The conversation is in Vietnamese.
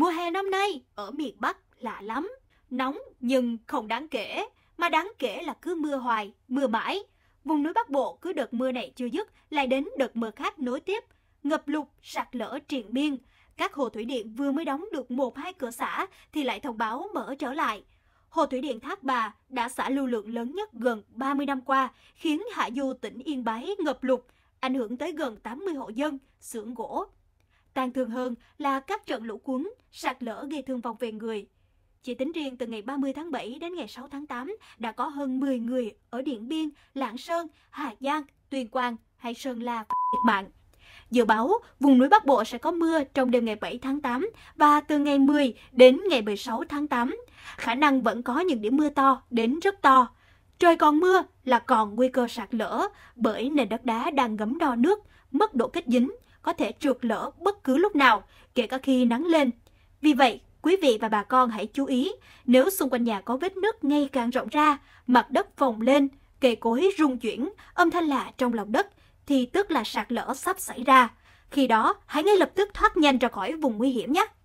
Mùa hè năm nay ở miền Bắc lạ lắm, nóng nhưng không đáng kể, mà đáng kể là cứ mưa hoài, mưa mãi. Vùng núi Bắc Bộ cứ đợt mưa này chưa dứt, lại đến đợt mưa khác nối tiếp, ngập lụt, sạt lở triền miên. Các hồ thủy điện vừa mới đóng được một hai cửa xã thì lại thông báo mở trở lại. Hồ thủy điện Thác Bà đã xả lưu lượng lớn nhất gần 30 năm qua, khiến Hạ Du tỉnh Yên Bái ngập lụt, ảnh hưởng tới gần 80 hộ dân, xưởng gỗ, Tàn thương hơn là các trận lũ cuốn, sạt lở gây thương vong về người. Chỉ tính riêng từ ngày 30 tháng 7 đến ngày 6 tháng 8 đã có hơn 10 người ở Điện Biên, Lạng Sơn, Hà Giang, Tuyên Quang hay Sơn La thiệt mạng. Dự báo, vùng núi Bắc Bộ sẽ có mưa trong đêm ngày 7 tháng 8 và từ ngày 10 đến ngày 16 tháng 8. Khả năng vẫn có những điểm mưa to đến rất to. Trời còn mưa là còn nguy cơ sạt lở bởi nền đất đá đang gấm đo nước, mất độ kết dính có thể trượt lỡ bất cứ lúc nào, kể cả khi nắng lên. Vì vậy, quý vị và bà con hãy chú ý, nếu xung quanh nhà có vết nứt ngày càng rộng ra, mặt đất phồng lên, cây cối rung chuyển, âm thanh lạ trong lòng đất, thì tức là sạt lở sắp xảy ra. Khi đó, hãy ngay lập tức thoát nhanh ra khỏi vùng nguy hiểm nhé.